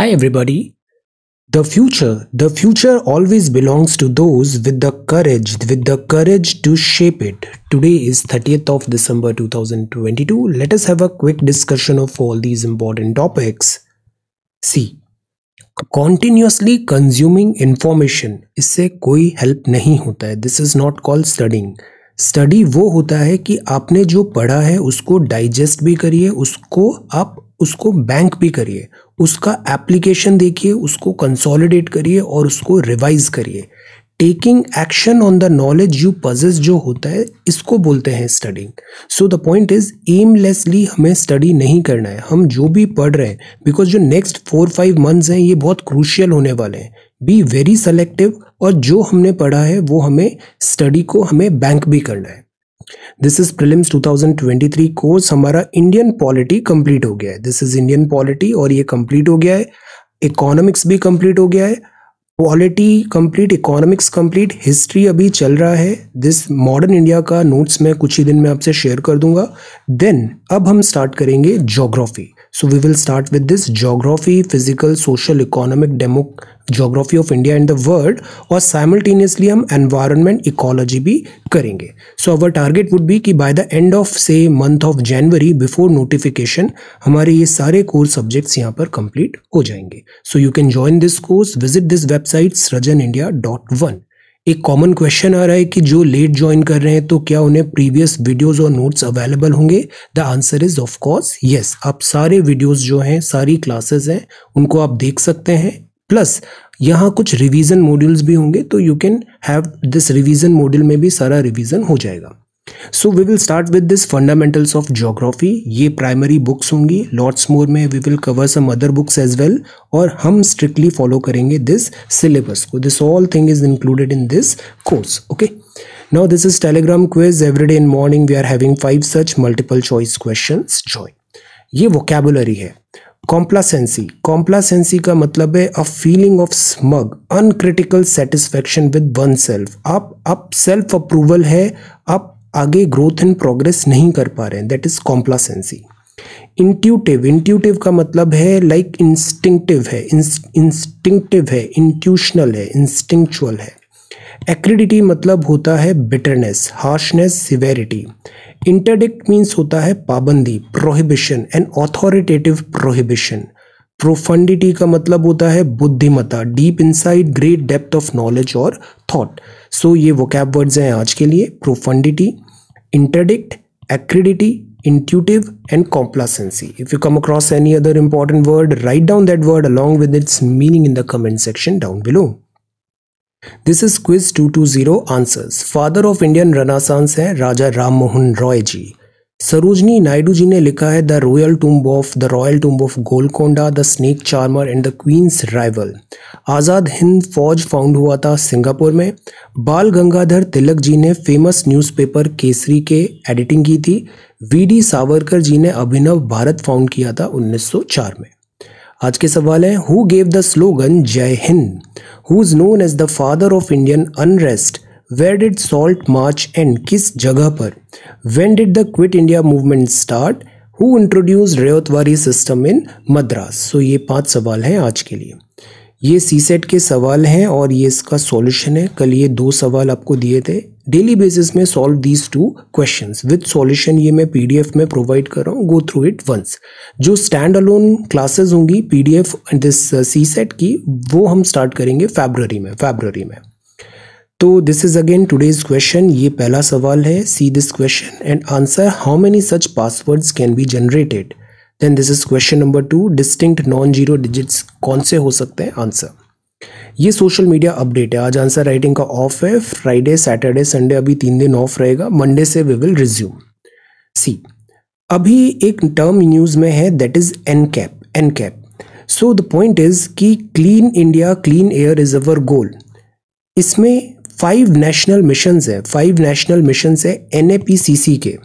Hi, everybody. The future, the future always belongs to those with the courage, with the courage to shape it. Today is 30th of December 2022. Let us have a quick discussion of all these important topics. See, continuously consuming information इससे कोई help नहीं होता है This is not called studying. Study वो होता है कि आपने जो पढ़ा है उसको डाइजेस्ट भी करिए उसको आप उसको बैंक भी करिए उसका एप्लीकेशन देखिए उसको कंसोलिडेट करिए और उसको रिवाइज करिए taking action on the knowledge you possess जो होता है इसको बोलते हैं studying so the point is aimlessly हमें स्टडी नहीं करना है हम जो भी पढ़ रहे हैं बिकॉज जो नेक्स्ट फोर फाइव मंथ्स हैं ये बहुत क्रूशियल होने वाले हैं बी वेरी सेलेक्टिव और जो हमने पढ़ा है वो हमें स्टडी को हमें बैंक भी करना है दिस इज प्रिलिम्स 2023 कोर्स हमारा इंडियन पॉलिटी कंप्लीट हो गया है दिस इज इंडियन पॉलिटी और ये कंप्लीट हो गया है इकोनॉमिक्स भी कंप्लीट हो गया है polity complete economics complete history अभी चल रहा है दिस मॉडर्न इंडिया का नोट्स मैं कुछ ही दिन में आपसे शेयर कर दूंगा देन अब हम स्टार्ट करेंगे geography so we will start with this geography physical social economic demo geography of India and the world और साइमल्टेनियसली हम एनवायरमेंट इकोलॉजी भी करेंगे so our target would be कि बाय द एंड ऑफ से month of January before notification हमारे ये सारे course subjects यहाँ पर कंप्लीट हो जाएंगे so you can join this course visit this website Srijan India dot one एक कॉमन क्वेश्चन आ रहा है कि जो लेट ज्वाइन कर रहे हैं तो क्या उन्हें प्रीवियस वीडियोस और नोट्स अवेलेबल होंगे the answer is of course yes आप सारे वीडियोस जो हैं सारी क्लासेस हैं उनको आप देख सकते हैं प्लस यहाँ कुछ रिवीजन मॉड्यूल्स भी होंगे तो you can have this revision module में भी सारा रिवीजन हो जाएगा so we will start with this fundamentals of geography ये प्राइमरी बुक्स होंगी लॉर्ड्स मोर में we will cover some other books as well और हम स्ट्रिक्टली फॉलो करेंगे दिस सिलेबस को this all thing is included in this course okay now this is Telegram quiz every day in morning we are having five such multiple choice question जॉय ये vocabulary है complacency complacency का मतलब है a feeling of smug uncritical satisfaction with oneself आप अब self approval है आप आगे ग्रोथ एंड प्रोग्रेस नहीं कर पा रहे हैं that is complacency intuitive intuitive का मतलब है लाइक like इंस्टिंक्टिव है इंस्टिंक्टिव है इंट्यूशनल है इंस्टिंक्चुअल है एक्रिडिटी मतलब होता है bitterness harshness severity interdict means होता है पाबंदी prohibition and authoritative prohibition profundity का मतलब होता है बुद्धिमता deep insight great depth of knowledge और थॉट सो ये वो कैब वर्ड्स हैं आज के लिए profundity interdict acridity intuitive and complacency if you come across any other important word write down that word along with its meaning in the comment section down below this is quiz two two zero answers father of Indian renaissance है राजा राम मोहन रॉय जी सरोजनी नायडू जी ने लिखा है the royal tomb of the royal tomb of Golconda the snake charmer and the queens rival Azad Hind Fauj found हुआ था Singapore में बाल गंगाधर तिलक जी ने famous newspaper Kesari के एडिटिंग की थी वी डी सावरकर जी ने अभिनव भारत फाउंड किया था 1904 में आज के सवाल है who gave the slogan Jai Hind who is known as the father of Indian unrest where did salt march and किस जगह पर when did the quit India movement start who introduce Ryotwari system in Madras so ये पांच सवाल हैं आज के लिए ये सी सेट के सवाल हैं और ये इसका सॉल्यूशन है कल ये दो सवाल आपको दिए थे डेली बेसिस में solve these two question with solution ये मैं पीडीएफ में प्रोवाइड कर रहा हूँ गो थ्रू इट वंस जो स्टैंड अलोन क्लासेस होंगी पीडीएफ दिस सी सेट की वो हम स्टार्ट करेंगे फेबररी में फेबररी में तो this is again today's question ये पहला सवाल है see this question and answer how many such passwords can be generated then this is question number two distinct non zero digits कौन से हो सकते हैं आंसर ये सोशल मीडिया अपडेट है आज आंसर राइटिंग का ऑफ है फ्राइडे सैटरडे संडे अभी तीन दिन ऑफ रहेगा मंडे से वी विल रिज्यूम सी अभी एक टर्म न्यूज में है that is NCAP NCAP so the point is कि clean India clean air is our goal इसमें फाइव नेशनल मिशन है फाइव नेशनल मिशन है एन के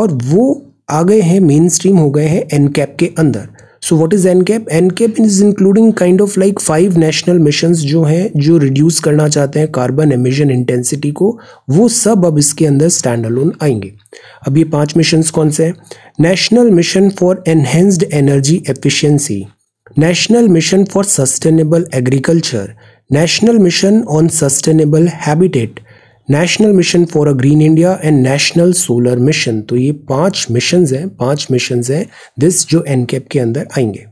और वो आ गए हैं मेन स्ट्रीम हो गए हैं एन कैप के अंदर so what is NCAP NCAP is including kind of like five national mission जो हैं जो रिड्यूस करना चाहते हैं कार्बन एमिशन इंटेंसिटी को वो सब अब इसके अंदर स्टैंड अलोन आएंगे अब ये पांच मिशन कौन से हैं national mission for enhanced energy efficiency national mission for sustainable agriculture national mission on sustainable habitat national mission for a green India and national solar mission तो ये पांच मिशन हैं पांच मिशन हैं दिस जो एन के अंदर आएंगे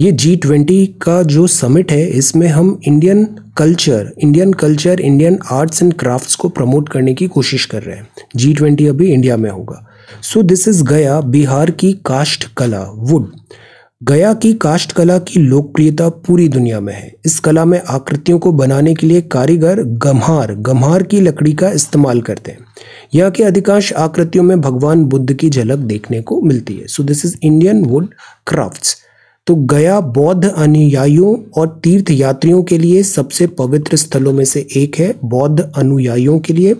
ये जी ट्वेंटी का जो समिट है इसमें हम Indian culture Indian culture Indian arts and crafts को प्रमोट करने की कोशिश कर रहे हैं जी ट्वेंटी अभी इंडिया में होगा सो दिस इज़ गया बिहार की काष्ठ कला वुड गया की काष्ट कला की लोकप्रियता पूरी दुनिया में है इस कला में आकृतियों को बनाने के लिए कारीगर गम्हार गम्हार की लकड़ी का इस्तेमाल करते हैं यहाँ के अधिकांश आकृतियों में भगवान बुद्ध की झलक देखने को मिलती है so this is Indian wood crafts तो गया बौद्ध अनुयायियों और तीर्थ यात्रियों के लिए सबसे पवित्र स्थलों में से एक है बौद्ध अनुयायियों के लिए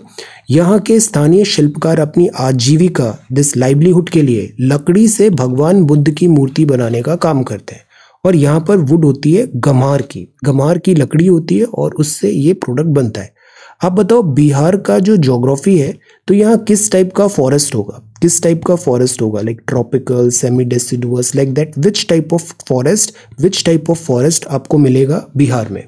यहाँ के स्थानीय शिल्पकार अपनी आजीविका दिस लाइवलीहुड के लिए लकड़ी से भगवान बुद्ध की मूर्ति बनाने का काम करते हैं और यहाँ पर वुड होती है गमार की गमार की लकड़ी होती है और उससे ये प्रोडक्ट बनता है आप बताओ बिहार का जो जोग्राफी है तो यहाँ किस टाइप का फॉरेस्ट होगा किस टाइप का फॉरेस्ट होगा like tropical semi deciduous like that which type of forest which type of forest आपको मिलेगा बिहार में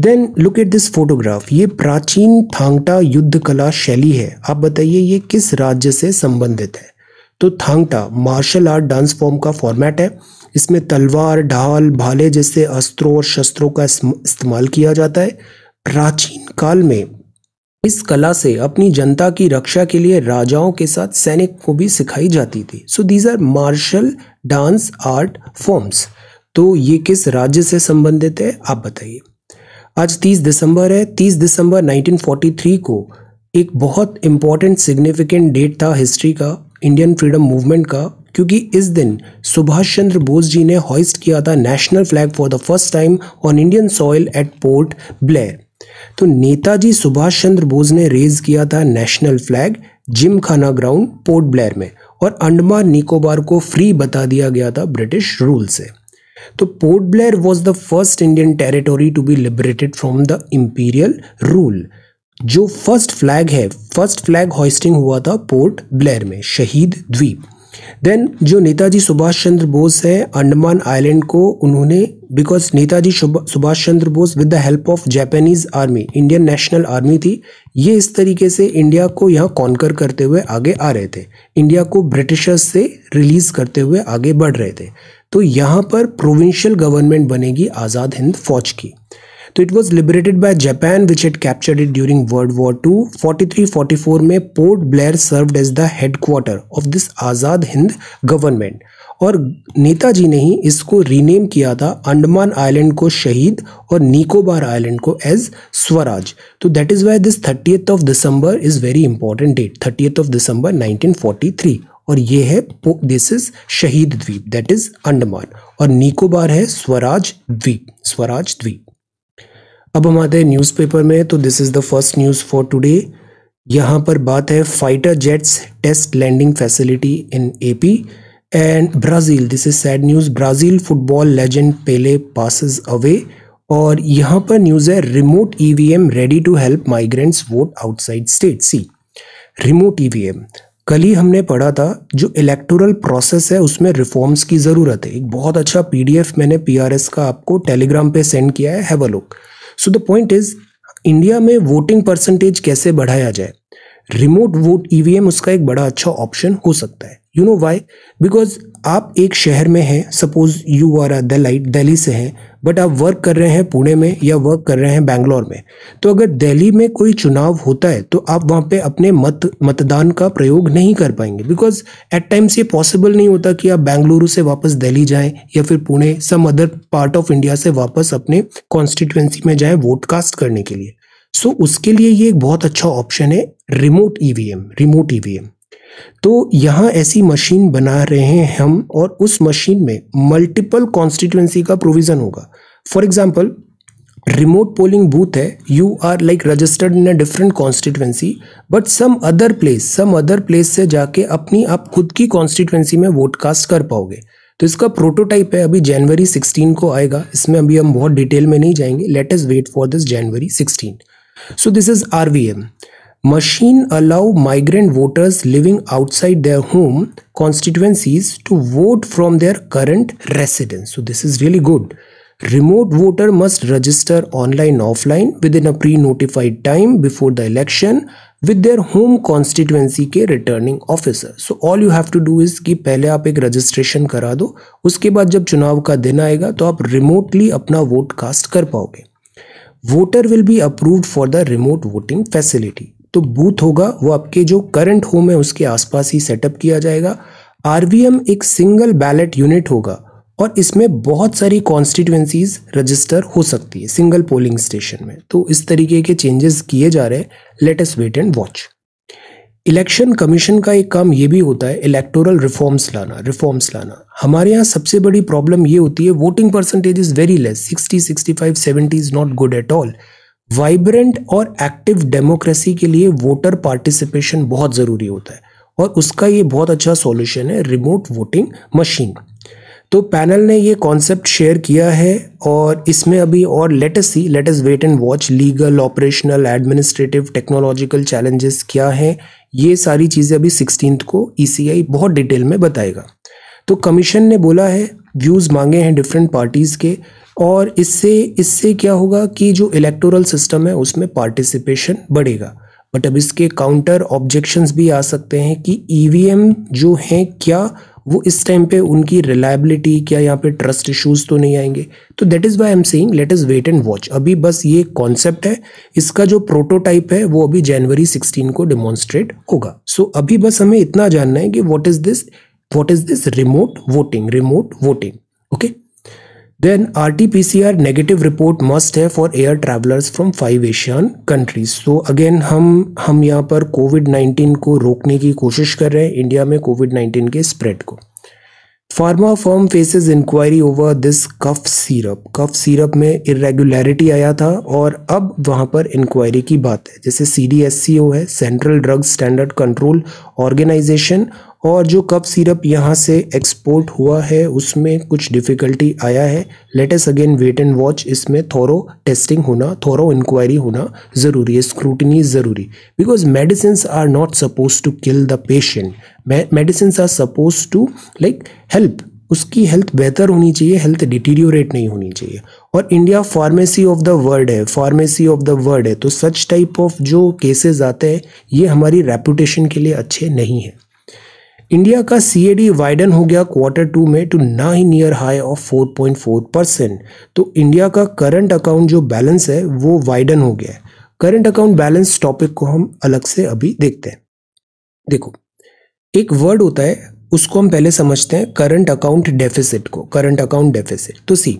then look at this photograph ये प्राचीन थांगटा युद्ध कला शैली है आप बताइए ये किस राज्य से संबंधित है तो Thangta martial art dance form का फॉर्मेट है इसमें तलवार ढाल भाले जैसे अस्त्रों और शस्त्रों का इस्तेमाल किया जाता है प्राचीन काल में इस कला से अपनी जनता की रक्षा के लिए राजाओं के साथ सैनिक को भी सिखाई जाती थी so these are martial dance art forms तो ये किस राज्य से संबंधित है आप बताइए आज 30 दिसंबर है 30 दिसंबर 1943 को एक बहुत इंपॉर्टेंट सिग्निफिकेंट डेट था हिस्ट्री का इंडियन फ्रीडम मूवमेंट का क्योंकि इस दिन सुभाष चंद्र बोस जी ने हॉइस्ट किया था national flag for the first time on Indian soil at Port Blair तो नेताजी सुभाष चंद्र बोस ने रेज किया था national flag Gymkhana ground Port Blair में और अंडमान निकोबार को फ्री बता दिया गया था ब्रिटिश रूल से तो Port Blair was the first Indian territory to be liberated from the imperial rule जो फर्स्ट फ्लैग है फर्स्ट फ्लैग हॉस्टिंग हुआ था पोर्ट ब्लेयर में शहीद द्वीप देन जो नेताजी सुभाष चंद्र बोस है अंडमान आइलैंड को उन्होंने because Netaji Subhash Chandra Bose with the help of Japanese army Indian national army थी ये इस तरीके से इंडिया को यहाँ कॉन्कर करते हुए आगे आ रहे थे इंडिया को ब्रिटिशर्स से रिलीज करते हुए आगे बढ़ रहे थे तो यहाँ पर प्रोविंशियल गवर्नमेंट बनेगी आज़ाद हिंद फौज की तो it was liberated by Japan which had captured it during world war two forty three forty four में Port Blair serve as the headquarter of this Azad Hind government और नेताजी ने ही इसको रीनेम किया था अंडमान आइलैंड को शहीद और निकोबार आइलैंड को एज स्वराज तो that is why this thirty of December is very important date thirty of December 1943 और ये है दिस इज शहीद द्वीप दैट इज अंडमान और निकोबार है स्वराज द्वीप स्वराज द्वीप अब हम आते हैं न्यूज़पेपर में तो this is the first news for today यहाँ पर बात है fighter jets test landing facility in AP and Brazil this is sad news Brazil football legend Pele passes away और यहाँ पर न्यूज़ है remote EVM ready to help migrants vote outside state see remote EVM कल ही हमने पढ़ा था जो इलेक्टोरल प्रोसेस है उसमें रिफॉर्म्स की ज़रूरत है एक बहुत अच्छा पीडीएफ मैंने पीआरएस का आपको टेलीग्राम पे सेंड किया है have a look so the point is India में वोटिंग परसेंटेज कैसे बढ़ाया जाए रिमोट वोट ईवीएम उसका एक बड़ा अच्छा ऑप्शन हो सकता है यू नो वाई बिकॉज आप एक शहर में हैं suppose you are a Delhiite Delhi से हैं बट आप वर्क कर रहे हैं पुणे में या वर्क कर रहे हैं बैंगलोर में तो अगर दिल्ली में कोई चुनाव होता है तो आप वहाँ पे अपने मत मतदान का प्रयोग नहीं कर पाएंगे बिकॉज एट टाइम्स ये पॉसिबल नहीं होता कि आप बेंगलुरु से वापस दिल्ली जाएं या फिर Pune some other part of India से वापस अपने कॉन्स्टिट्यूंसी में जाएं वोट कास्ट करने के लिए सो so, उसके लिए ये एक बहुत अच्छा ऑप्शन है रिमोट ई रिमोट ई तो यहाँ ऐसी मशीन बना रहे हैं हम और उस मशीन में मल्टीपल कॉन्स्टिट्युएंसी का प्रोविज़न होगा for example remote polling booth है you are like registered in a different constituency but some other place some other place से जाके अपनी आप खुद की कॉन्स्टिट्युएंसी में वोट कास्ट कर पाओगे तो इसका प्रोटोटाइप है अभी जनवरी 16 को आएगा इसमें अभी हम बहुत डिटेल में नहीं जाएंगे let us wait for this January 16 so this is R V M machine allow migrant voters living outside their home constituencies to vote from their current residence so this is really good remote voter must register online offline within a pre-notified time before the election with their home constituency के returning officer so all you have to do is कि पहले आप एक registration करा दो उसके बाद जब चुनाव का दिन आएगा तो आप रिमोटली अपना वोट कास्ट कर पाओगे voter will be approved for the remote voting facility तो बूथ होगा वो आपके जो करंट होम है उसके आसपास ही सेटअप किया जाएगा आरवीएम एक सिंगल बैलेट यूनिट होगा और इसमें बहुत सारी कॉन्स्टिट्यूएंसीज रजिस्टर हो सकती है सिंगल पोलिंग स्टेशन में तो इस तरीके के चेंजेस किए जा रहे हैं latest wait and watch election commission का एक काम ये भी होता है इलेक्टोरल रिफॉर्म्स लाना रिफॉर्म्स लाना हमारे यहाँ सबसे बड़ी प्रॉब्लम ये होती है voting percentage is very less 60 65 70 is not good at all vibrant और एक्टिव डेमोक्रेसी के लिए वोटर पार्टिसिपेशन बहुत ज़रूरी होता है और उसका ये बहुत अच्छा सॉल्यूशन है रिमोट वोटिंग मशीन तो पैनल ने ये कॉन्सेप्ट शेयर किया है और इसमें अभी और लेटेस्ट ही latest wait and watch legal operational administrative technological challenges क्या हैं ये सारी चीज़ें अभी सिक्सटीन को ई e बहुत डिटेल में बताएगा तो कमीशन ने बोला है व्यूज़ मांगे हैं डिफरेंट पार्टीज़ के और इससे इससे क्या होगा कि जो इलेक्टोरल सिस्टम है उसमें पार्टिसिपेशन बढ़ेगा बट अब इसके काउंटर ऑब्जेक्शंस भी आ सकते हैं कि ईवीएम e जो हैं क्या वो इस टाइम पे उनकी रिलायबिलिटी क्या यहाँ पे ट्रस्ट इश्यूज तो नहीं आएंगे तो that is why I'm saying let's wait and watch अभी बस ये कॉन्सेप्ट है इसका जो प्रोटोटाइप है वो अभी जनवरी 16 को डिमॉन्स्ट्रेट होगा सो so, अभी बस हमें इतना जानना है कि what is this what is this remote voting remote voting okay then RT-PCR negative report must है for air travelers from five Asian countries. So again हम हम यहाँ पर कोविड 19 को रोकने की कोशिश कर रहे हैं इंडिया में कोविड 19 के स्प्रेड को pharma firm faces inquiry over this cough syrup cough syrup में इरेगुलरिटी आया था और अब वहाँ पर इंक्वायरी की बात है जैसे C D S C O है central drug standard control organisation और जो कप सिरप यहाँ से एक्सपोर्ट हुआ है उसमें कुछ डिफ़िकल्टी आया है latest again wait and watch इसमें थोरो टेस्टिंग होना थोरो इंक्वायरी होना ज़रूरी है स्क्रूटनी ज़रूरी because medicine are not suppose to kill the patient medicine are suppose to like help उसकी हेल्थ बेहतर होनी चाहिए हेल्थ डिटीरियोरेट नहीं होनी चाहिए और India pharmacy of the world है फार्मेसी ऑफ द वर्ल्ड है तो सच टाइप ऑफ जो केसेस आते हैं ये हमारी रेपुटेशन के लिए अच्छे नहीं हैं इंडिया का सी ए डी वाइडन हो गया क्वार्टर टू में two nine year high of 4.4 percent तो इंडिया का करंट अकाउंट जो बैलेंस है वो वाइडन हो गया है करंट अकाउंट बैलेंस टॉपिक को हम अलग से अभी देखते हैं देखो एक वर्ड होता है उसको हम पहले समझते हैं करंट अकाउंट डेफिसिट को करंट अकाउंट डेफिसिट तो सी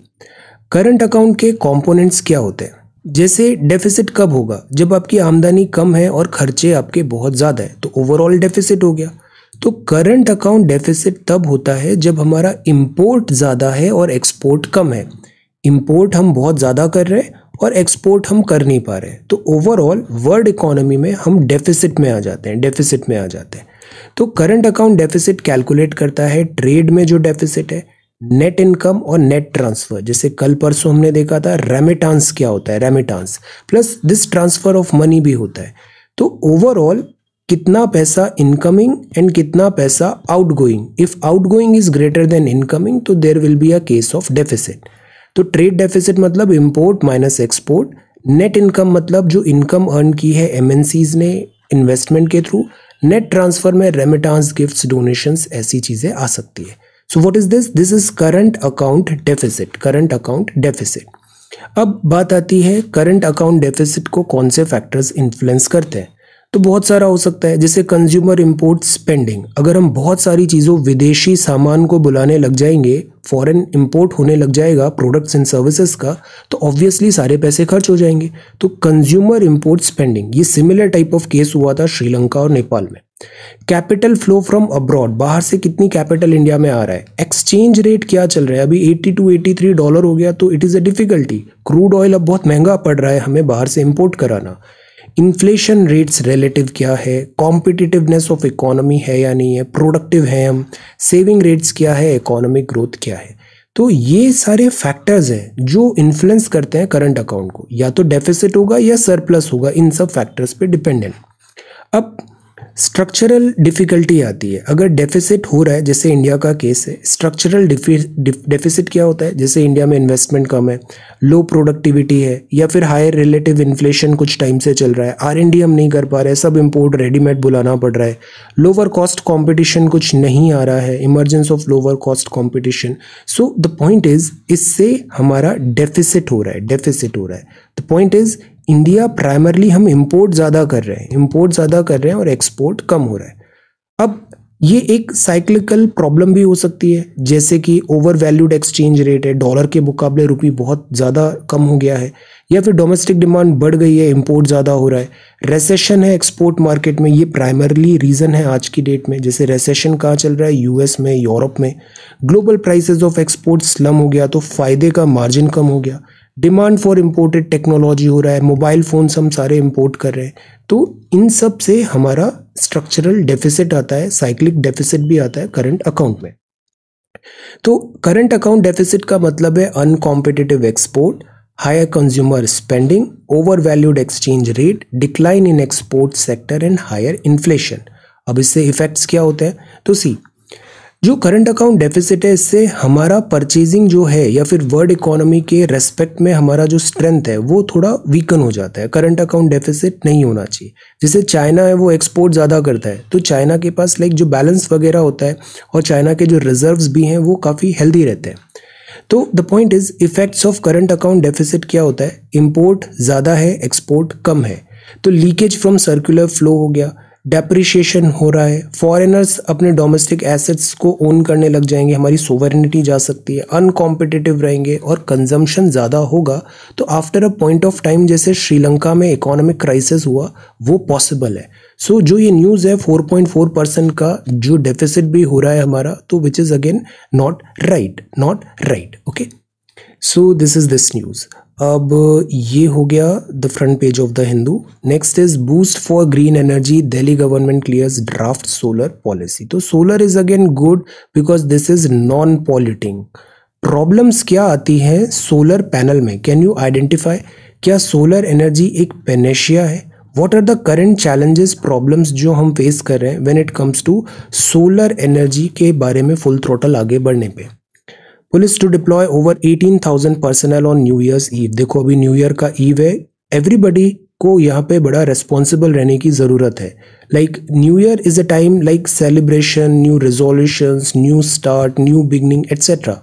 करंट अकाउंट के कॉम्पोनेंट्स क्या होते हैं जैसे डेफिसिट कब होगा जब आपकी आमदनी कम है और खर्चे आपके बहुत ज़्यादा है तो ओवरऑल डेफिसिट हो गया तो करंट अकाउंट डेफिसिट तब होता है जब हमारा इम्पोर्ट ज़्यादा है और एक्सपोर्ट कम है इम्पोर्ट हम बहुत ज़्यादा कर रहे हैं और एक्सपोर्ट हम कर नहीं पा रहे तो ओवरऑल वर्ल्ड इकोनॉमी में हम डेफिसिट में आ जाते हैं डेफिसिट में आ जाते हैं तो करंट अकाउंट डेफिसिट कैलकुलेट करता है ट्रेड में जो डेफिसिट है नेट इनकम और नेट ट्रांसफर जैसे कल परसों हमने देखा था रेमिटांस क्या होता है remittance plus this transfer of money भी होता है तो ओवरऑल कितना पैसा इनकमिंग एंड कितना पैसा outgoing if outgoing is greater than incoming तो there will be a case of deficit तो ट्रेड डेफिसिट मतलब import minus export net income मतलब जो इनकम अर्न की है एम ने इन्वेस्टमेंट के थ्रू नेट ट्रांसफर में रेमिटांस गिफ्ट्स डोनेशंस ऐसी चीज़ें आ सकती है so what is this this is current account deficit current account deficit अब बात आती है करंट अकाउंट डेफिसिट को कौन से फैक्टर्स इन्फ्लुएंस करते हैं तो बहुत सारा हो सकता है जैसे कंज्यूमर इम्पोर्ट स्पेंडिंग अगर हम बहुत सारी चीज़ों विदेशी सामान को बुलाने लग जाएंगे फॉरेन इम्पोर्ट होने लग जाएगा प्रोडक्ट्स एंड सर्विसेज का तो ऑब्वियसली सारे पैसे खर्च हो जाएंगे तो कंज्यूमर इम्पोर्ट स्पेंडिंग ये सिमिलर टाइप ऑफ केस हुआ था श्रीलंका और नेपाल में कैपिटल फ्लो फ्रॉम अब्रॉड बाहर से कितनी कैपिटल इंडिया में आ रहा है एक्सचेंज रेट क्या चल रहा है अभी 80 टू 83 डॉलर हो गया तो it is a difficulty crude oil अब बहुत महंगा पड़ रहा है हमें बाहर से इम्पोर्ट कराना इन्फ्लेशन रेट्स रिलेटिव क्या है कॉम्पिटिटिवनेस ऑफ इकोनॉमी है या नहीं है प्रोडक्टिव है हम सेविंग रेट्स क्या है इकोनॉमिक ग्रोथ क्या है तो ये सारे फैक्टर्स हैं जो इन्फ्लुएंस करते हैं करंट अकाउंट को या तो डेफिसिट होगा या सरप्लस होगा इन सब फैक्टर्स पे डिपेंडेंट अब स्ट्रक्चरल डिफ़िकल्टी आती है अगर डेफिसिट हो रहा है जैसे इंडिया का केस है स्ट्रक्चरल डेफिसिट क्या होता है जैसे इंडिया में इन्वेस्टमेंट कम है लो प्रोडक्टिविटी है या फिर हायर रिलेटिव इन्फ्लेशन कुछ टाइम से चल रहा है आर डी हम नहीं कर पा रहे सब इम्पोर्ट रेडीमेड बुलाना पड़ रहा है लोअर कॉस्ट कॉम्पिटिशन कुछ नहीं आ रहा है emergence of lower cost competition so the point is इससे हमारा डेफिसिट हो रहा है डेफिसिट हो रहा है the point is India primarily हम इम्पोर्ट ज़्यादा कर रहे हैं इम्पोर्ट ज़्यादा कर रहे हैं और एक्सपोर्ट कम हो रहा है अब ये एक साइक्लिकल प्रॉब्लम भी हो सकती है जैसे कि ओवर वैल्यूड एक्सचेंज रेट है डॉलर के मुकाबले रुपये बहुत ज़्यादा कम हो गया है या फिर डोमेस्टिक डिमांड बढ़ गई है इम्पोर्ट ज़्यादा हो रहा है रेसेशन है एक्सपोर्ट मार्केट में ये प्राइमरली रीज़न है आज की डेट में जैसे रेसेशन कहाँ चल रहा है यूएस में यूरोप में global prices of export slump हो गया तो फ़ायदे का मार्जिन कम हो गया डिमांड फॉर इम्पोर्टेड टेक्नोलॉजी हो रहा है मोबाइल फ़ोन्स हम सारे इम्पोर्ट कर रहे हैं तो इन सब से हमारा स्ट्रक्चरल डेफिसिट आता है साइक्लिक डेफिसिट भी आता है करंट अकाउंट में तो करंट अकाउंट डेफिसिट का मतलब है uncompetitive export higher consumer spending over valued exchange rate decline in export sector and higher inflation अब इससे इफेक्ट्स क्या होते हैं तो सी जो करंट अकाउंट डेफिसिट है इससे हमारा परचेजिंग जो है या फिर वर्ल्ड इकोनॉमी के रेस्पेक्ट में हमारा जो स्ट्रेंथ है वो थोड़ा वीकन हो जाता है करंट अकाउंट डेफिसिट नहीं होना चाहिए जैसे चाइना है वो एक्सपोर्ट ज़्यादा करता है तो चाइना के पास लाइक जो बैलेंस वगैरह होता है और चाइना के जो रिजर्व भी हैं वो काफ़ी हेल्दी रहते हैं तो the point is effects of current account deficit क्या होता है इम्पोर्ट ज़्यादा है एक्सपोर्ट कम है तो लीकेज फ्रॉम सर्कुलर फ्लो हो गया डेप्रिशिएशन हो रहा है फॉरेनर्स अपने डोमेस्टिक एसेट्स को ओन करने लग जाएंगे हमारी सोवरेनिटी जा सकती है अनकॉम्पिटिटिव रहेंगे और कंजम्पशन ज़्यादा होगा तो after a point of time जैसे श्रीलंका में इकोनॉमिक क्राइसिस हुआ वो पॉसिबल है सो so, जो ये न्यूज़ है 4.4 परसेंट का जो डेफिसिट भी हो रहा है हमारा तो which is again not right not right okay so this is this news अब ये हो गया the front page of the Hindu next is boost for green energy Delhi government clears draft solar policy तो solar is again good because this is non polluting problems क्या आती हैं solar panel में can you identify क्या solar energy एक panacea है what are the current challenges problems जो हम फेस कर रहे हैं when it comes to solar energy के बारे में फुल थ्रोटल आगे बढ़ने पर police to deploy over 18,000 personnel on New Year's Eve देखो अभी न्यू ईयर का ईव है एवरीबडी को यहाँ पे बड़ा रेस्पॉन्सिबल रहने की ज़रूरत है like New Year is a time like celebration new resolutions new start new beginning etcetera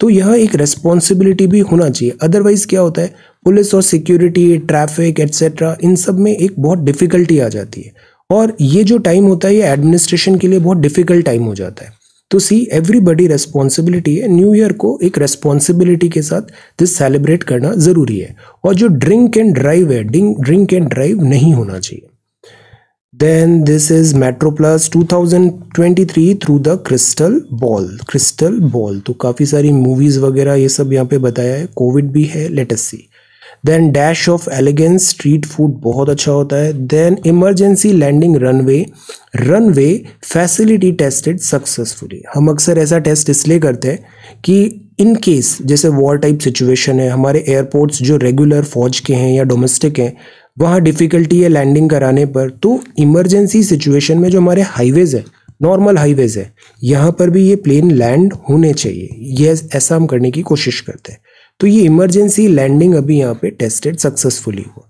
तो यह एक रेस्पॉन्सिबिलिटी भी होना चाहिए अदरवाइज़ क्या होता है पुलिस और सिक्योरिटी ट्रैफिक एट्सेट्रा इन सब में एक बहुत डिफ़िकल्टी आ जाती है और ये जो टाइम होता है ये एडमिनिस्ट्रेशन के लिए बहुत डिफ़िकल्ट टाइम हो जाता है तो सी एवरीबडी रेस्पॉन्सिबिलिटी है न्यू ईयर को एक रेस्पॉन्सिबिलिटी के साथ दिस सेलिब्रेट करना ज़रूरी है और जो ड्रिंक एंड ड्राइव है ड्रिंक एंड ड्राइव नहीं होना चाहिए then this two thousand twenty 2023 through the crystal ball crystal ball तो काफ़ी सारी मूवीज़ वगैरह ये सब यहाँ पे बताया है कोविड भी है latest see then dash of elegance street food बहुत अच्छा होता है then emergency landing runway runway facility tested successfully हम अक्सर ऐसा टेस्ट इसलिए करते हैं कि इन केस जैसे वॉर टाइप सिचुएशन है हमारे एयरपोर्ट्स जो रेगुलर फौज के हैं या डोमेस्टिक हैं वहाँ डिफ़िकल्टी है लैंडिंग कराने पर तो इमरजेंसी सिचुएशन में जो हमारे हाईवेज़ है नॉर्मल हाईवेज़ है यहाँ पर भी ये प्लेन लैंड होने चाहिए ये ऐसा हम करने की कोशिश करते हैं तो ये इमरजेंसी लैंडिंग अभी यहाँ पे टेस्टेड सक्सेसफुली हुआ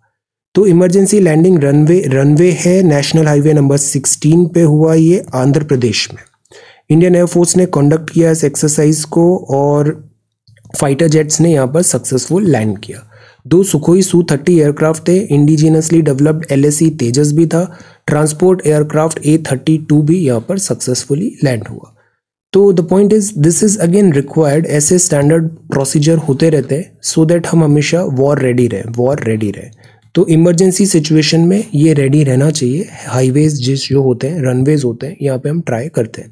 तो इमरजेंसी लैंडिंग रनवे रनवे है नेशनल हाईवे नंबर 16 पे हुआ ये आंध्र प्रदेश में इंडियन एयरफोर्स ने कंडक्ट किया इस एक्सरसाइज को और फाइटर जेट्स ने यहाँ पर सक्सेसफुल लैंड किया दो सुखोई सू थर्टी एयरक्राफ्ट थे इंडिजीनसली डेवलप्ड एल तेजस भी था transport aircraft A thirty two भी यहाँ पर सक्सेसफुली लैंड हुआ तो the point is this is again required ऐसे स्टैंडर्ड प्रोसीजर होते रहते हैं सो दैट हम हमेशा वॉर रेडी रहे वॉर रेडी रहे तो इमरजेंसी सिचुएशन में ये रेडी रहना चाहिए हाईवेज जिस जो होते हैं रनवेज होते हैं यहाँ पे हम ट्राई करते हैं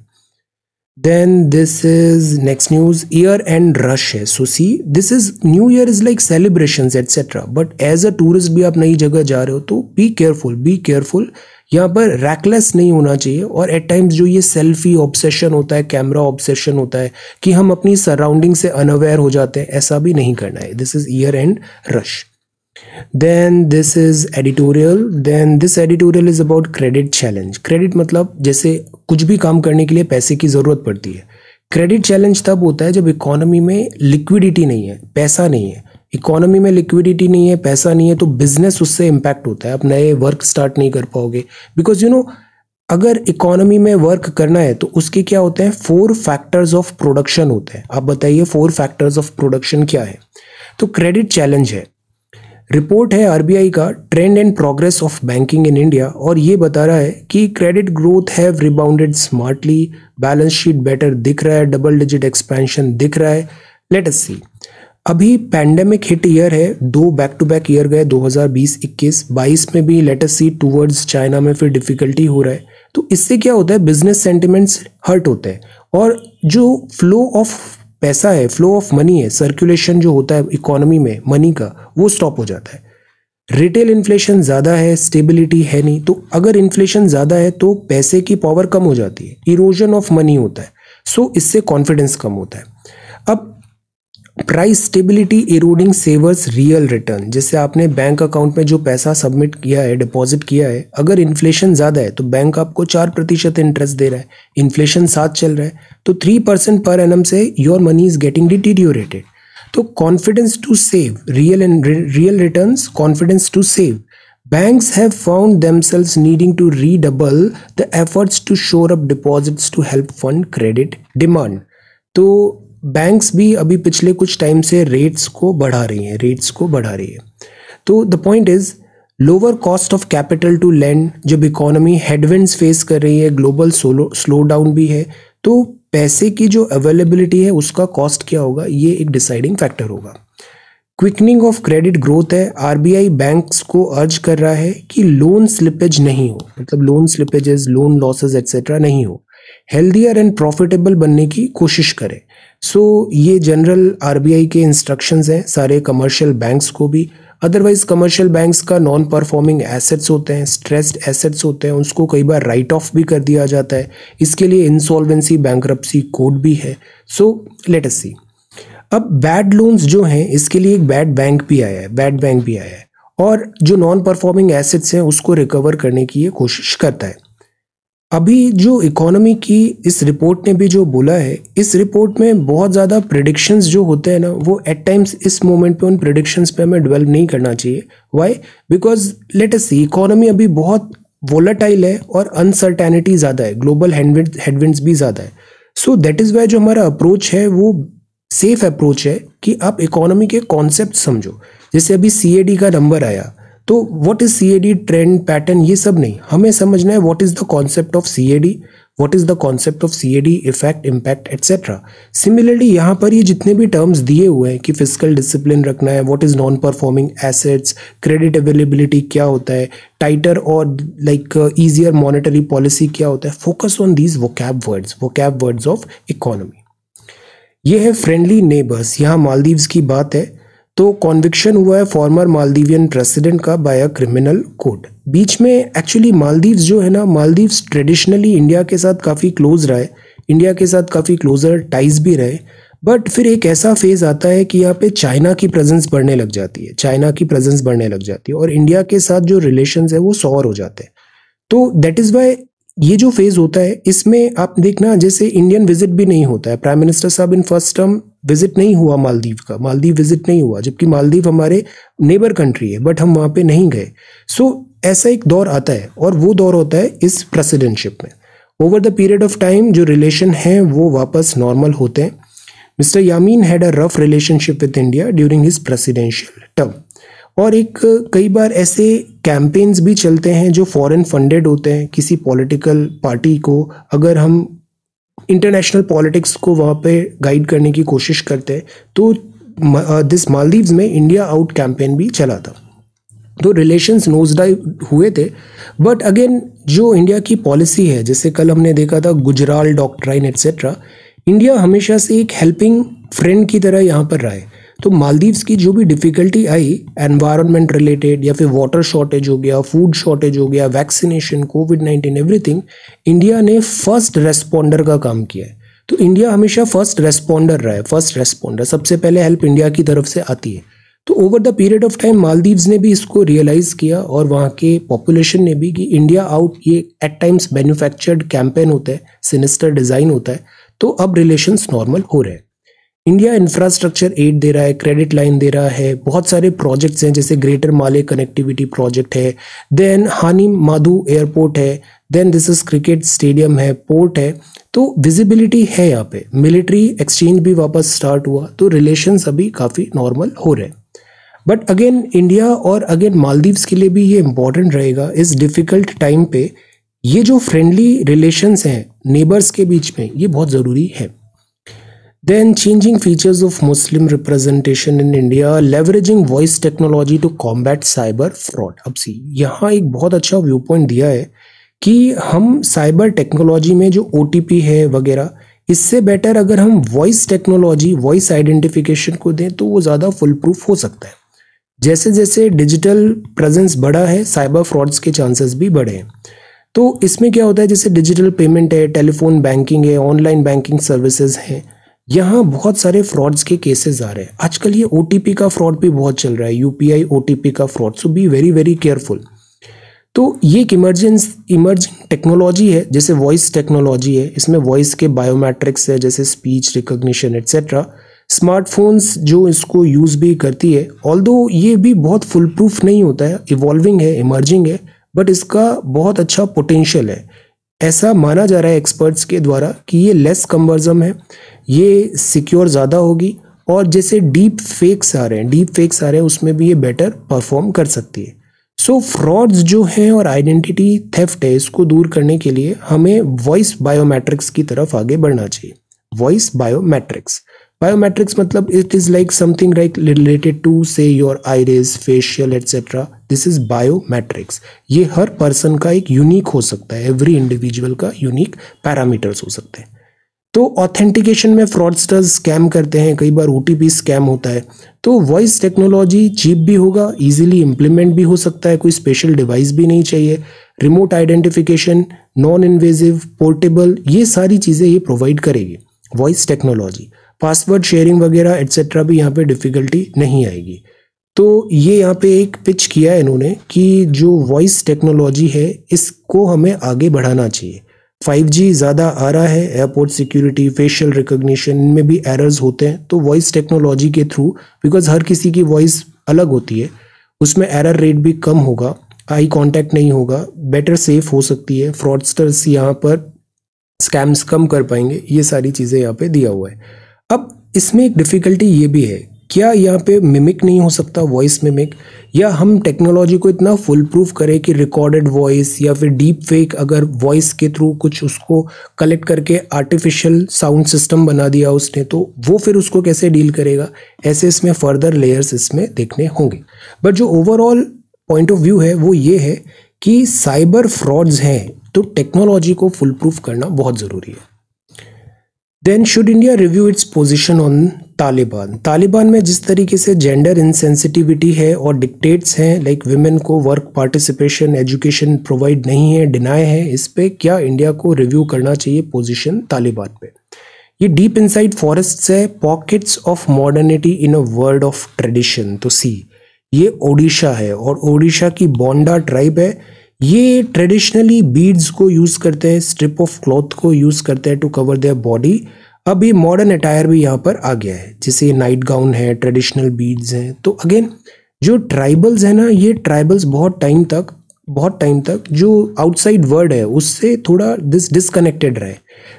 then this is next news year end rush है so see this is new year is like celebrations etc but as a tourist भी आप नई जगह जा रहे हो तो be careful be careful यहाँ पर रैकलेस नहीं होना चाहिए और एट टाइम्स जो ये सेल्फी ऑब्सेशन होता है कैमरा ऑब्सेशन होता है कि हम अपनी सराउंडिंग से अनअवेयर हो जाते हैं ऐसा भी नहीं करना है this is year end rush then this is editorial then this editorial is about credit challenge credit मतलब जैसे कुछ भी काम करने के लिए पैसे की ज़रूरत पड़ती है क्रेडिट चैलेंज तब होता है जब इकोनॉमी में लिक्विडिटी नहीं है पैसा नहीं है इकोनॉमी में लिक्विडिटी नहीं है पैसा नहीं है तो बिजनेस उससे इम्पैक्ट होता है आप नए वर्क स्टार्ट नहीं कर पाओगे बिकॉज यू नो अगर इकोनॉमी में वर्क करना है तो उसके क्या होते हैं फोर फैक्टर्स ऑफ प्रोडक्शन होते हैं आप बताइए फोर फैक्टर्स ऑफ प्रोडक्शन क्या है तो क्रेडिट चैलेंज है रिपोर्ट है आरबीआई का trend and progress of banking in India और ये बता रहा है कि credit growth have rebounded smartly balance sheet better दिख रहा है डबल डिजिट एक्सपेंशन दिख रहा है लेट अस सी अभी पैंडेमिक हिट ईयर है दो बैक टू बैक ईयर गए 2020-21 22 में भी लेटेस्ट सी टूवर्ड्स चाइना में फिर डिफिकल्टी हो रहा है तो इससे क्या होता है बिजनेस सेंटिमेंट्स हर्ट होते हैं और जो फ्लो ऑफ पैसा है फ्लो ऑफ मनी है सर्कुलेशन जो होता है इकोनॉमी में मनी का वो स्टॉप हो जाता है रिटेल इन्फ्लेशन ज़्यादा है स्टेबिलिटी है नहीं तो अगर इन्फ्लेशन ज़्यादा है तो पैसे की पावर कम हो जाती है इरोजन ऑफ मनी होता है सो so, इससे कॉन्फिडेंस कम होता है अब price stability eroding savers real return जैसे आपने बैंक अकाउंट में जो पैसा सबमिट किया है डिपॉजिट किया है अगर इन्फ्लेशन ज़्यादा है तो बैंक आपको चार प्रतिशत इंटरेस्ट दे रहा है इन्फ्लेशन सात चल रहा है तो थ्री परसेंट पर एनम से your money is getting deteriorated तो confidence to save real and real return confidence to save banks have found themselves needing to redouble the efforts to shore up deposits to help fund credit demand तो banks भी अभी पिछले कुछ time से rates को बढ़ा रही हैं रेट्स को बढ़ा रही है तो the point is lower cost of capital to lend जब इकोनॉमी हेडविंड्स फेस कर रही है ग्लोबल स्लो डाउन भी है तो पैसे की जो अवेलेबिलिटी है उसका कॉस्ट क्या होगा ये एक डिसाइडिंग फैक्टर होगा क्विकनिंग ऑफ क्रेडिट ग्रोथ है आरबीआई बैंक्स को अर्ज कर रहा है कि लोन स्लिपेज नहीं हो मतलब loan slippages loan losses etcetera नहीं हो हेल्दियर एंड प्रॉफिटेबल बनने की कोशिश करें सो so, ये जनरल आरबीआई के इंस्ट्रक्शंस हैं सारे कमर्शियल बैंक्स को भी अदरवाइज कमर्शियल बैंक्स का नॉन परफॉर्मिंग एसेट्स होते हैं स्ट्रेस्ड एसेट्स होते हैं उसको कई बार राइट ऑफ भी कर दिया जाता है इसके लिए इंसॉल्वेंसी बैंक कोड भी है सो लेट अस सी अब बैड लोन्स जो हैं इसके लिए एक बैड बैंक भी आया है बैड बैंक भी आया है और जो नॉन परफॉर्मिंग एसेट्स हैं उसको रिकवर करने की ये कोशिश करता है अभी जो इकोनॉमी की इस रिपोर्ट ने भी जो बोला है इस रिपोर्ट में बहुत ज़्यादा प्रिडिक्शंस जो होते हैं ना वो एट टाइम्स इस मोमेंट पे उन प्रिडिक्शंस पे हमें डिवेल्प नहीं करना चाहिए why because let us see economy अभी बहुत वोलाटाइल है और अनसर्टेनिटी ज़्यादा है ग्लोबल हेडविंड्स भी ज़्यादा है सो दैट इज़ वाई जो हमारा अप्रोच है वो सेफ अप्रोच है कि आप इकोनॉमी के कॉन्सेप्ट समझो जैसे अभी सी का नंबर आया तो what is see trend pattern ये सब नहीं हमें समझना है what is the concept of see what is the concept of see effect impact etcetera similarly यहाँ पर ये जितने भी टर्म्स दिए हुए हैं कि फिजिकल डिसिप्लिन रखना है what is non performing assets credit availability क्या होता है टाइटर और लाइक ईजियर मॉनिटरी पॉलिसी क्या होता है focus on these cab words cab words of economy ये है फ्रेंडली नेबर्स यहाँ मालदीव्स की बात है तो कॉन्विक्शन हुआ है फॉर्मर मालदीवियन प्रेसिडेंट का बाय अ क्रिमिनल कोर्ट बीच में एक्चुअली मालदीव्स जो है ना मालदीव्स ट्रेडिशनली इंडिया के साथ काफ़ी क्लोज रहा है इंडिया के साथ काफ़ी क्लोजर टाइज भी रहे बट फिर एक ऐसा फेज़ आता है कि यहाँ पे चाइना की प्रेजेंस बढ़ने लग जाती है चाइना की प्रेजेंस बढ़ने लग जाती है और इंडिया के साथ जो रिलेशन है वो सॉर हो जाते हैं तो दैट इज़ वाई ये जो फेज होता है इसमें आप देखना जैसे इंडियन विजिट भी नहीं होता है प्राइम मिनिस्टर साहब इन फर्स्ट टर्म विजिट नहीं हुआ मालदीव का मालदीव विजिट नहीं हुआ जबकि मालदीव हमारे नेबर कंट्री है बट हम वहाँ पे नहीं गए सो so, ऐसा एक दौर आता है और वो दौर होता है इस प्रेसिडेंटशिप में over the period of time जो रिलेशन हैं वो वापस नॉर्मल होते हैं Mister Yameen had a rough relationship with India during his presidential term और एक कई बार ऐसे कैंपेन्स भी चलते हैं जो फॉरेन फंडेड होते हैं किसी पॉलिटिकल पार्टी को अगर हम इंटरनेशनल पॉलिटिक्स को वहाँ पे गाइड करने की कोशिश करते हैं तो दिस मालदीव्स में इंडिया आउट कैंपेन भी चला था तो रिलेशंस नोज डाइव हुए थे बट अगेन जो इंडिया की पॉलिसी है जैसे कल हमने देखा था गुजराल डॉक्ट्राइन एट्सेट्रा इंडिया हमेशा से एक हेल्पिंग फ्रेंड की तरह यहाँ पर रहा है तो मालदीव्स की जो भी डिफ़िकल्टी आई एनवायरमेंट रिलेटेड या फिर वाटर शॉर्टेज हो गया फूड शॉर्टेज हो गया vaccination Covid nineteen everything India ने फर्स्ट रेस्पोंडर का काम किया है तो इंडिया हमेशा फर्स्ट रेस्पोंडर रहा है फर्स्ट रेस्पोंडर सबसे पहले हेल्प इंडिया की तरफ से आती है तो over the period of time Maldives ने भी इसको रियलाइज़ किया और वहाँ के पॉपुलेशन ने भी कि इंडिया आउट ये एट टाइम्स मैन्युफैक्चर्ड कैंपेन होता है सिनिस्टर डिज़ाइन होता है तो अब रिलेशंस नॉर्मल हो रहे हैं इंडिया इंफ्रास्ट्रक्चर एड दे रहा है क्रेडिट लाइन दे रहा है बहुत सारे प्रोजेक्ट्स हैं जैसे ग्रेटर माले कनेक्टिविटी प्रोजेक्ट है देन हानि माधु एयरपोर्ट है then this is cricket stadium है पोर्ट है तो विजिबिलिटी है यहाँ पे मिलिट्री एक्सचेंज भी वापस स्टार्ट हुआ तो रिलेशंस अभी काफ़ी नॉर्मल हो रहे हैं बट अगेन इंडिया और अगेन मालदीव्स के लिए भी ये इंपॉर्टेंट रहेगा इस डिफ़िकल्ट टाइम पे ये जो फ्रेंडली रिलेशंस हैं नेबर्स के बीच में ये बहुत ज़रूरी है Then changing features of Muslim representation in India, leveraging voice technology to combat cyber fraud. अब सी यहाँ एक बहुत अच्छा व्यू पॉइंट दिया है कि हम साइबर टेक्नोलॉजी में जो ओ है वगैरह इससे बेटर अगर हम वॉइस टेक्नोलॉजी वॉइस आइडेंटिफिकेशन को दें तो वो ज़्यादा फुल प्रूफ हो सकता है जैसे जैसे डिजिटल प्रेजेंस बढ़ा है साइबर फ्रॉड्स के चांसेस भी बढ़े हैं तो इसमें क्या होता है जैसे डिजिटल पेमेंट है टेलीफोन बैंकिंग है ऑनलाइन बैंकिंग सर्विसेज हैं यहाँ बहुत सारे फ्रॉड्स के केसेस आ रहे हैं आजकल ये ओ का फ्रॉड भी बहुत चल रहा है यू पी का fraud so be very very careful तो ये एक इमरजेंस इमरजिंग टेक्नोलॉजी है जैसे वॉइस टेक्नोलॉजी है इसमें वॉइस के बायोमेट्रिक्स है जैसे स्पीच रिकोगशन एट्सेट्रा स्मार्टफोन्स जो इसको यूज़ भी करती है ऑल ये भी बहुत फुल प्रूफ नहीं होता है इवॉल्विंग है इमर्जिंग है बट इसका बहुत अच्छा पोटेंशियल है ऐसा माना जा रहा है एक्सपर्ट्स के द्वारा कि ये लेस कम्बर्जम है ये सिक्योर ज़्यादा होगी और जैसे डीप फेक्स आ रहे हैं डीप फेक्स आ रहे हैं उसमें भी ये बेटर परफॉर्म कर सकती है सो so, फ्रॉड्स जो हैं और आइडेंटिटी थेफ्ट है इसको दूर करने के लिए हमें वॉइस बायोमेट्रिक्स की तरफ आगे बढ़ना चाहिए वॉइस बायोमेट्रिक्स बायोमेट्रिक्स मतलब it is like something like related to say your irises facial etcetera this is biometrics ये हर पर्सन का एक यूनिक हो सकता है एवरी इंडिविजुअल का यूनिक पैरामीटर्स हो सकते हैं तो ऑथेंटिकेशन में फ्रॉडस्टर्स स्कैम करते हैं कई बार ओ स्कैम होता है तो वॉइस टेक्नोलॉजी चीप भी होगा इजीली इम्प्लीमेंट भी हो सकता है कोई स्पेशल डिवाइस भी नहीं चाहिए remote identification non invasive portable ये सारी चीज़ें ये प्रोवाइड करेगी वॉइस टेक्नोलॉजी पासवर्ड शेयरिंग वगैरह एट्सेट्रा भी यहाँ पे डिफ़िकल्टी नहीं आएगी तो ये यहाँ पे एक पिच किया है इन्होंने कि जो वॉइस टेक्नोलॉजी है इसको हमें आगे बढ़ाना चाहिए 5G ज़्यादा आ रहा है एयरपोर्ट सिक्योरिटी फेशियल रिकग्निशन में भी एरर्स होते हैं तो वॉइस टेक्नोलॉजी के थ्रू बिकॉज हर किसी की वॉइस अलग होती है उसमें एरर रेट भी कम होगा आई कांटेक्ट नहीं होगा बेटर सेफ हो सकती है फ्रॉडस्टर्स यहाँ पर स्कैम्स कम कर पाएंगे ये सारी चीज़ें यहाँ पे दिया हुआ है अब इसमें एक डिफ़िकल्टी ये भी है क्या यहाँ पे मिमिक नहीं हो सकता वॉइस मिमिक या हम टेक्नोलॉजी को इतना फुल प्रूफ करें कि रिकॉर्डेड वॉइस या फिर डीप फेक अगर वॉइस के थ्रू कुछ उसको कलेक्ट करके आर्टिफिशियल साउंड सिस्टम बना दिया उसने तो वो फिर उसको कैसे डील करेगा ऐसे इसमें फर्दर लेयर्स इसमें देखने होंगे बट जो ओवरऑल पॉइंट ऑफ व्यू है वो ये है कि साइबर फ्रॉड्स हैं तो टेक्नोलॉजी को फुल प्रूफ करना बहुत ज़रूरी है then should India review its position on Taliban Taliban में जिस तरीके से जेंडर इंसेंसिटिविटी है और डिक्टेट्स हैं लाइक वुमेन को वर्क पार्टिसिपेशन एजुकेशन प्रोवाइड नहीं है डिनाई है इस पर क्या इंडिया को रिव्यू करना चाहिए पोजिशन तालिबान पर ये डीप इनसाइड फॉरेस्ट्स है pockets of modernity in a world of tradition तो सी ये ओडिशा है और ओडिशा की बोंडा ट्राइब है ये ट्रेडिशनली बीड्स को यूज़ करते हैं स्ट्रिप ऑफ क्लॉथ को यूज़ करते हैं टू कवर देयर बॉडी अब ये मॉडर्न अटायर भी यहाँ पर आ गया है जैसे नाइट गाउन है ट्रेडिशनल बीड्स हैं तो अगेन जो ट्राइबल्स हैं ना ये ट्राइबल्स बहुत टाइम तक बहुत टाइम तक जो आउटसाइड वर्ल्ड है उससे थोड़ा दिस डिसकनेक्टेड रहे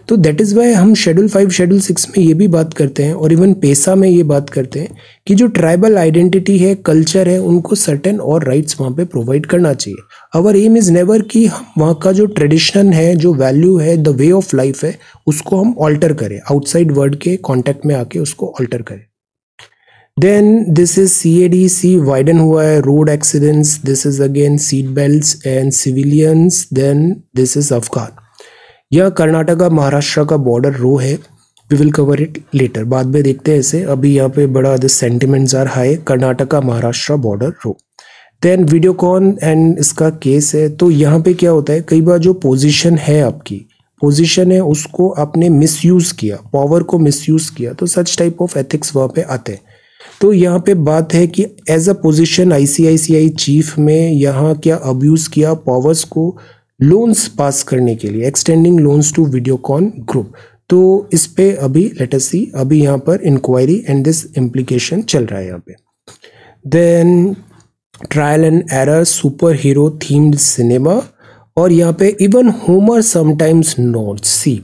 तो दैट इज़ वाई हम शेड्यूल फाइव शेड्यूल सिक्स में ये भी बात करते हैं और इवन पेशा में ये बात करते हैं कि जो ट्राइबल आइडेंटिटी है कल्चर है उनको सर्टेन और राइट्स वहाँ पे प्रोवाइड करना चाहिए आवर एम इज़ नेवर कि वहाँ का जो ट्रेडिशन है जो वैल्यू है द वे ऑफ लाइफ है उसको हम ऑल्टर करें आउटसाइड वर्ल्ड के कॉन्टेक्ट में आके उसको ऑल्टर करें then this is see A D C widen हुआ है road accidents this is again seat belt and civilians then this is Afghan यह कर्नाटका महाराष्ट्र का बॉर्डर रो है we will cover it later बाद में देखते हैं इसे अभी यहाँ पे बड़ा this sentiments are high Karnataka Maharashtra border row then Videocon and इसका केस है तो यहाँ पे क्या होता है कई बार जो पोजीशन है आपकी पोजीशन है उसको आपने मिसयूज़ किया पावर को मिसयूज़ किया तो सच टाइप ऑफ एथिक्स वहाँ पे आते हैं तो यहाँ पे बात है कि as a position ICICI chief में यहाँ क्या अब्यूज़ किया पावर्स को लोन्स पास करने के लिए extending loans to Videocon group तो इस पे अभी लेटेसी सी अभी यहाँ पर इंक्वायरी एंड दिस इम्प्लीकेशन चल रहा है यहाँ पे then trial and error super hero themed cinema और यहाँ पे even Homer sometimes nods see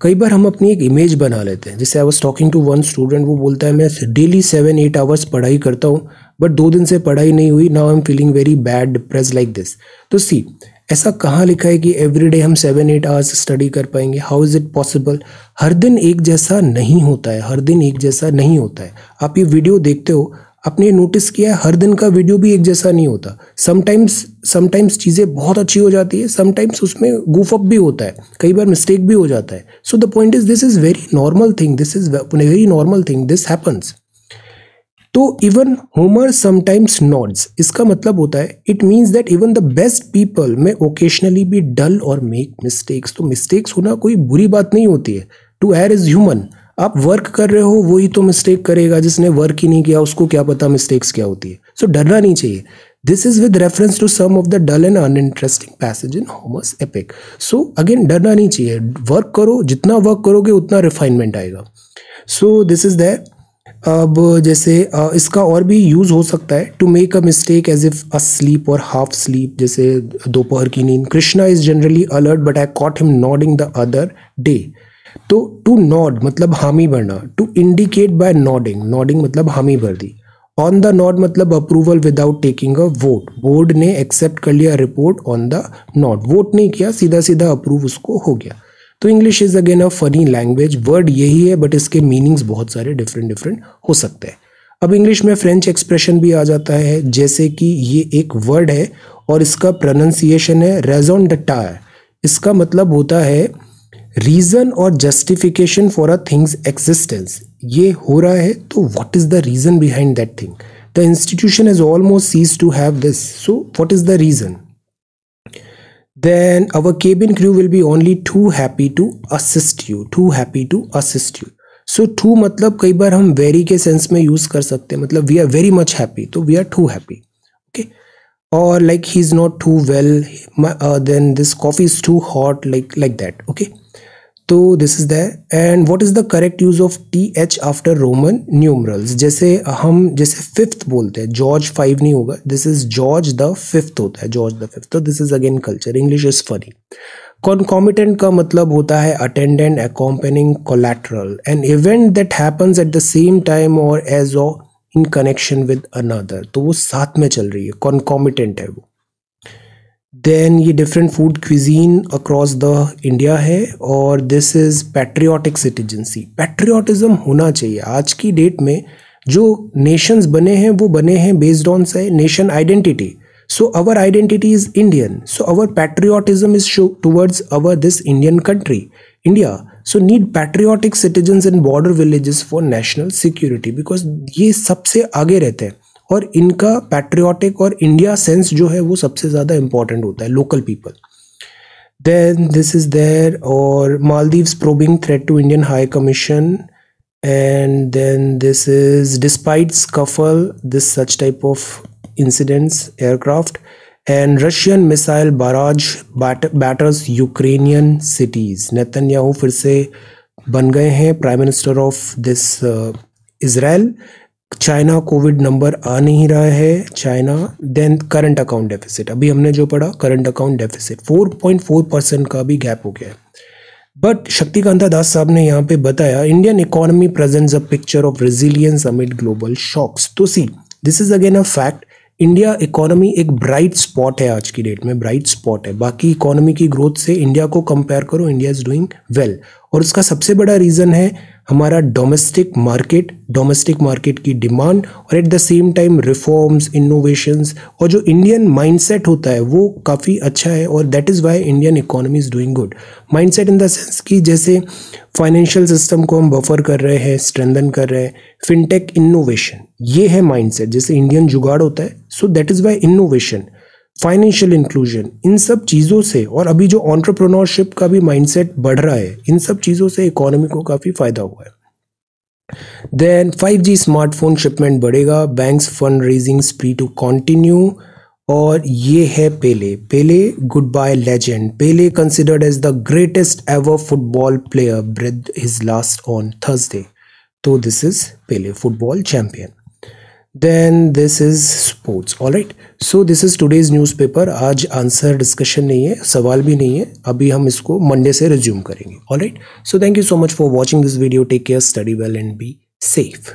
कई बार हम अपनी एक इमेज बना लेते हैं जैसे I was talking to one student वो बोलता है मैं डेली सेवन एट आवर्स पढ़ाई करता हूँ बट दो दिन से पढ़ाई नहीं हुई now I am feeling very bad depress like this तो सी ऐसा कहाँ लिखा है कि एवरी डे हम सेवन एट आवर्स स्टडी कर पाएंगे हाउ इज़ इट पॉसिबल हर दिन एक जैसा नहीं होता है हर दिन एक जैसा नहीं होता है आप ये वीडियो देखते हो आपने नोटिस किया है हर दिन का वीडियो भी एक जैसा नहीं होता समटाइम्स समटाइम्स चीज़ें बहुत अच्छी हो जाती है समटाइम्स उसमें गूफ अप भी होता है कई बार मिस्टेक भी हो जाता है so the point is this is very normal thing this is very normal thing this happens तो इवन होमर समटाइम्स नॉट्स इसका मतलब होता है it means that even the best people may occasionally be dull और make mistakes तो mistakes होना कोई बुरी बात नहीं होती है टू एयर इज ह्यूमन आप वर्क कर रहे हो वही तो मिस्टेक करेगा जिसने वर्क ही नहीं किया उसको क्या पता मिस्टेक्स क्या होती है सो so, डरना नहीं चाहिए this is with reference to some of the dull and uninteresting passage in Homer's epic so again डरना नहीं चाहिए वर्क करो जितना वर्क करोगे उतना रिफाइनमेंट आएगा सो दिस इज दैर अब जैसे इसका और भी यूज़ हो सकता है to make a mistake as if asleep or half sleep जैसे दोपहर की नींद Krishna is generally alert but I caught him nodding the other day तो टू नॉड मतलब हामी भरना to indicate by nodding nodding मतलब हामी भर दी ऑन द नॉड मतलब approval without taking a vote board ने एक्सेप्ट कर लिया report on the nod vote नहीं किया सीधा सीधा अप्रूव उसको हो गया तो English is again a funny language word यही है बट इसके मीनिंग्स बहुत सारे डिफरेंट डिफरेंट हो सकते हैं अब इंग्लिश में फ्रेंच एक्सप्रेशन भी आ जाता है जैसे कि ये एक वर्ड है और इसका प्रोनाउंसिएशन है रेजोन डटायर इसका मतलब होता है रीज़न और justification for a things existence ये हो रहा है तो what is the reason behind that thing the institution is almost cease to have this so what is the reason then our cabin crew will be only too happy to assist you too happy to assist you so to मतलब कई बार हम very के sense में use कर सकते हैं मतलब we are very much happy तो we are too happy okay और like he is not too well then this coffee is too hot like like that okay तो this is the end what is the correct use of T H after Roman numerals जैसे हम जैसे fifth बोलते हैं George five नहीं होगा this is George the fifth होता है जॉर्ज द फिफ्थ तो this is again culture English is funny concomitant का मतलब होता है attendant accompanying collateral an event that happens at the same time और as or in connection with another तो वो साथ में चल रही है कॉन्कॉमिटेंट है वो देन ये different food cuisine across the India है और this is patriotic citizenship patriotism होना चाहिए आज की डेट में जो नेशंस बने हैं वो बने हैं बेस्ड ऑन से nation identity so our identity is Indian so our patriotism is show towards our this Indian country India so need patriotic citizens in border villages for national security because ये सबसे आगे रहते हैं और इनका patriotic और India sense जो है वो सबसे ज़्यादा इम्पॉर्टेंट होता है local people than this is there और Maldives probing threat to Indian high commission and then this is despite kerfuffle this such type of incidents aircraft and Russian missile barrage batters Ukrainian cities Netanyahu फिर से बन गए हैं prime minister of this Israel China Covid number आ नहीं रहा है China then current account deficit अभी हमने जो पढ़ा करंट अकाउंट डेफिसिट 4.4 परसेंट का भी गैप हो गया है बट शक्तिकांता दास साहब ने यहाँ पे बताया Indian economy presents a picture of resilience amid global shocks तो see this is again a fact India economy एक ब्राइट स्पॉट है आज की डेट में ब्राइट स्पॉट है बाकी इकोनॉमी की ग्रोथ से इंडिया को कंपेयर करो इंडिया इज डूइंग वेल और उसका सबसे बड़ा रीज़न है हमारा डोमेस्टिक मार्केट डोमेस्टिक मार्केट की डिमांड और at the same time reforms innovations और जो इंडियन माइंडसेट होता है वो काफ़ी अच्छा है और that is why Indian economy is doing good mindset in the sense कि जैसे फाइनेंशियल सिस्टम को हम बफर कर रहे हैं स्ट्रेंदन कर रहे हैं फिनटेक इनोवेशन ये है माइंडसेट जैसे इंडियन जुगाड़ होता है so that is why innovation financial inclusion इन सब चीज़ों से और अभी जो ऑन्टरप्रोनोरशिप का भी माइंडसेट बढ़ रहा है इन सब चीज़ों से इकोनॉमी को काफ़ी फ़ायदा हुआ है देन 5G स्मार्टफोन शिपमेंट बढ़ेगा banks fund raising spree to continue और ये है Pele Pele goodbye legend Pele considered as the greatest ever football player breathed his last on Thursday तो this is Pele football champion then this is sports all right so this is today's newspaper आज answer discussion नहीं है सवाल भी नहीं है अभी हम इसको मंडे से रिज्यूम करेंगे all right so thank you so much for watching this video take care study well and be safe